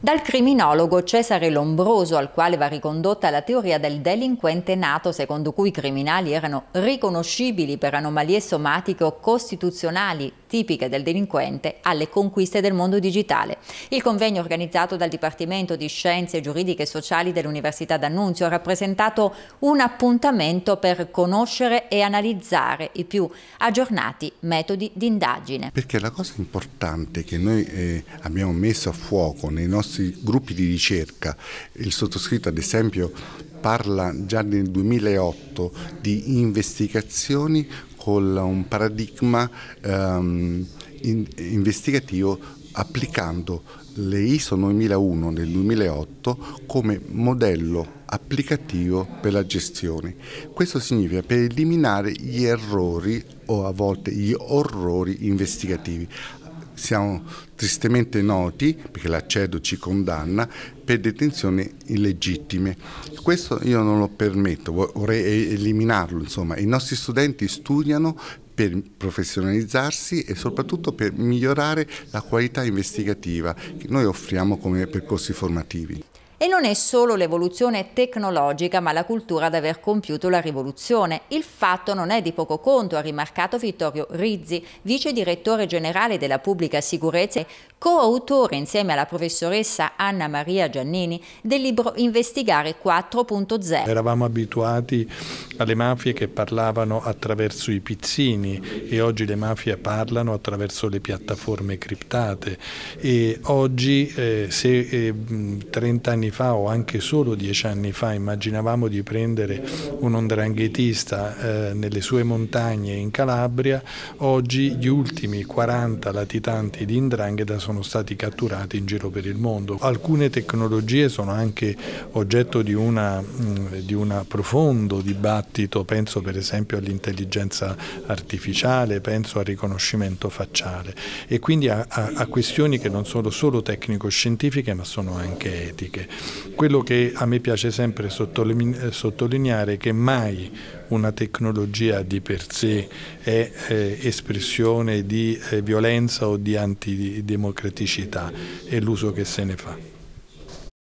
Dal criminologo Cesare Lombroso, al quale va ricondotta la teoria del delinquente nato, secondo cui i criminali erano riconoscibili per anomalie somatiche o costituzionali tipiche del delinquente, alle conquiste del mondo digitale. Il convegno organizzato dal Dipartimento di Scienze Giuridiche e Sociali dell'Università d'Annunzio ha rappresentato un appuntamento per conoscere e analizzare i più aggiornati metodi di indagine. Perché la cosa importante che noi eh, abbiamo messo a fuoco nei nostri nostri gruppi di ricerca. Il sottoscritto ad esempio parla già nel 2008 di investigazioni con un paradigma ehm, in, investigativo applicando le ISO 9001 nel 2008 come modello applicativo per la gestione. Questo significa per eliminare gli errori o a volte gli orrori investigativi siamo tristemente noti, perché l'accedo ci condanna, per detenzioni illegittime. Questo io non lo permetto, vorrei eliminarlo. Insomma. I nostri studenti studiano per professionalizzarsi e soprattutto per migliorare la qualità investigativa che noi offriamo come percorsi formativi. E non è solo l'evoluzione tecnologica ma la cultura ad aver compiuto la rivoluzione. Il fatto non è di poco conto, ha rimarcato Vittorio Rizzi, vice direttore generale della pubblica sicurezza e coautore insieme alla professoressa Anna Maria Giannini del libro Investigare 4.0. Eravamo abituati alle mafie che parlavano attraverso i pizzini e oggi le mafie parlano attraverso le piattaforme criptate e oggi eh, se eh, 30 anni anni fa o anche solo dieci anni fa immaginavamo di prendere un ondranghetista eh, nelle sue montagne in Calabria, oggi gli ultimi 40 latitanti di indrangheta sono stati catturati in giro per il mondo. Alcune tecnologie sono anche oggetto di, una, mm, di un profondo dibattito, penso per esempio all'intelligenza artificiale, penso al riconoscimento facciale e quindi a, a, a questioni che non sono solo tecnico-scientifiche ma sono anche etiche. Quello che a me piace sempre sottolineare è che mai una tecnologia di per sé è eh, espressione di eh, violenza o di antidemocraticità, è l'uso che se ne fa.